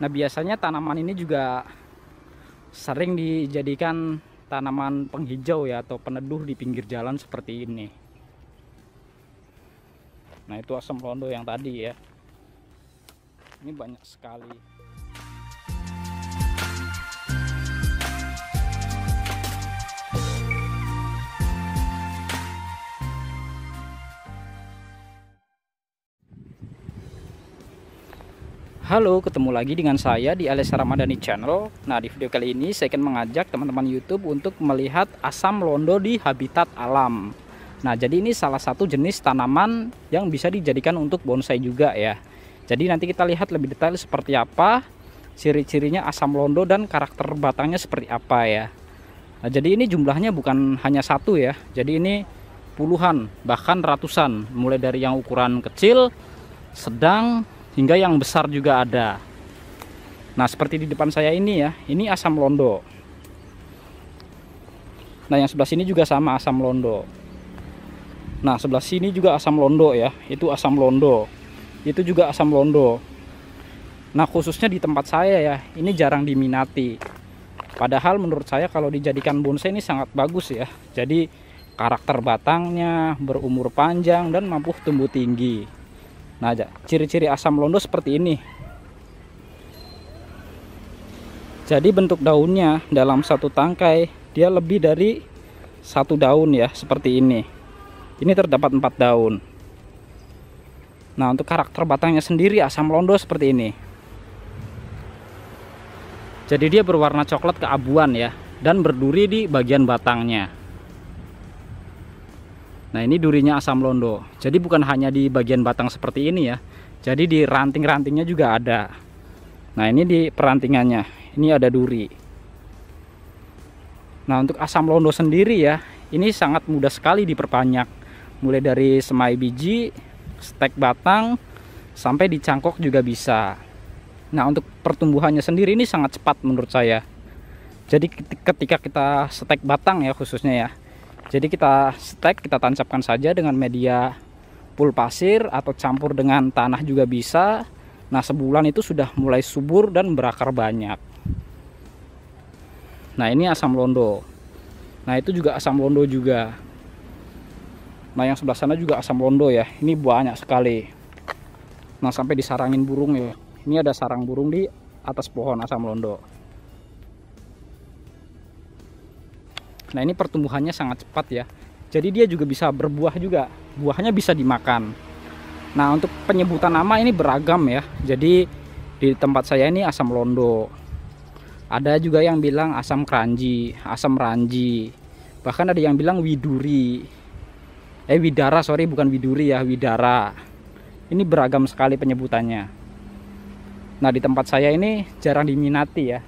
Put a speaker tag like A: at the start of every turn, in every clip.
A: Nah biasanya tanaman ini juga sering dijadikan tanaman penghijau ya atau peneduh di pinggir jalan seperti ini. Nah itu asam rondo yang tadi ya. Ini banyak sekali. Halo, ketemu lagi dengan saya di Alex Ramadhani Channel. Nah, di video kali ini saya akan mengajak teman-teman YouTube untuk melihat asam londo di habitat alam. Nah, jadi ini salah satu jenis tanaman yang bisa dijadikan untuk bonsai juga ya. Jadi nanti kita lihat lebih detail seperti apa ciri-cirinya asam londo dan karakter batangnya seperti apa ya. Nah, jadi ini jumlahnya bukan hanya satu ya. Jadi ini puluhan bahkan ratusan mulai dari yang ukuran kecil sedang hingga yang besar juga ada nah seperti di depan saya ini ya ini asam londo nah yang sebelah sini juga sama asam londo nah sebelah sini juga asam londo ya itu asam londo itu juga asam londo nah khususnya di tempat saya ya ini jarang diminati padahal menurut saya kalau dijadikan bonsai ini sangat bagus ya jadi karakter batangnya berumur panjang dan mampu tumbuh tinggi Nah, aja. ciri-ciri asam londo seperti ini. Jadi bentuk daunnya dalam satu tangkai dia lebih dari satu daun ya, seperti ini. Ini terdapat empat daun. Nah, untuk karakter batangnya sendiri asam londo seperti ini. Jadi dia berwarna coklat keabuan ya dan berduri di bagian batangnya. Nah ini durinya asam londo. Jadi bukan hanya di bagian batang seperti ini ya. Jadi di ranting-rantingnya juga ada. Nah ini di perantingannya. Ini ada duri. Nah untuk asam londo sendiri ya. Ini sangat mudah sekali diperpanjang Mulai dari semai biji, stek batang, sampai dicangkok juga bisa. Nah untuk pertumbuhannya sendiri ini sangat cepat menurut saya. Jadi ketika kita stek batang ya khususnya ya jadi kita stek, kita tancapkan saja dengan media pul pasir atau campur dengan tanah juga bisa. Nah sebulan itu sudah mulai subur dan berakar banyak. Nah ini asam londo. Nah itu juga asam londo juga. Nah yang sebelah sana juga asam londo ya. Ini banyak sekali. Nah sampai disarangin burung ya. Ini ada sarang burung di atas pohon asam londo. Nah ini pertumbuhannya sangat cepat ya. Jadi dia juga bisa berbuah juga. Buahnya bisa dimakan. Nah untuk penyebutan nama ini beragam ya. Jadi di tempat saya ini asam londo. Ada juga yang bilang asam keranji, asam ranji. Bahkan ada yang bilang widuri. Eh widara sorry bukan widuri ya widara. Ini beragam sekali penyebutannya. Nah di tempat saya ini jarang diminati ya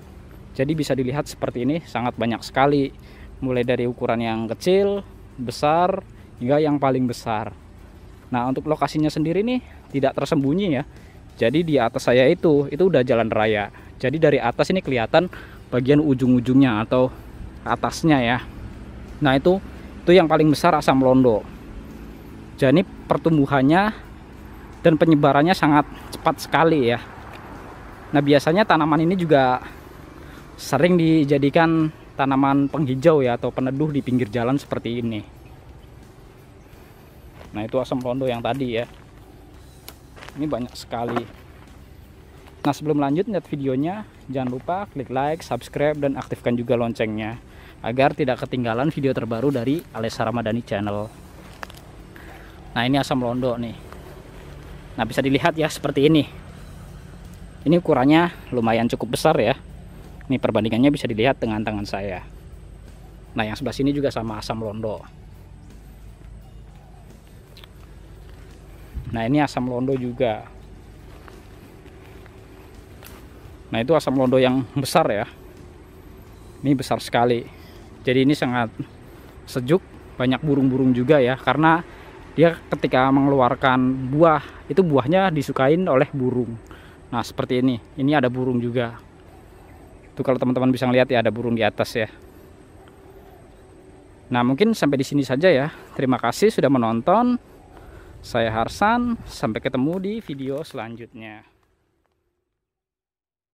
A: Jadi bisa dilihat seperti ini sangat banyak sekali mulai dari ukuran yang kecil besar hingga yang paling besar nah untuk lokasinya sendiri nih tidak tersembunyi ya jadi di atas saya itu itu udah jalan raya jadi dari atas ini kelihatan bagian ujung-ujungnya atau atasnya ya nah itu itu yang paling besar asam londo jadi pertumbuhannya dan penyebarannya sangat cepat sekali ya nah biasanya tanaman ini juga sering dijadikan tanaman penghijau ya atau peneduh di pinggir jalan seperti ini nah itu asam rondo yang tadi ya ini banyak sekali nah sebelum lanjut lihat videonya jangan lupa klik like, subscribe, dan aktifkan juga loncengnya agar tidak ketinggalan video terbaru dari Alessa Ramadhani channel nah ini asam londo nih nah bisa dilihat ya seperti ini ini ukurannya lumayan cukup besar ya ini perbandingannya bisa dilihat dengan tangan saya. Nah, yang sebelah sini juga sama asam londo. Nah, ini asam londo juga. Nah, itu asam londo yang besar ya. Ini besar sekali. Jadi ini sangat sejuk, banyak burung-burung juga ya karena dia ketika mengeluarkan buah, itu buahnya disukain oleh burung. Nah, seperti ini. Ini ada burung juga. Tuh kalau teman-teman bisa ngeliat ya ada burung di atas ya. Nah mungkin sampai di sini saja ya. Terima kasih sudah menonton. Saya Harsan, sampai ketemu di video selanjutnya.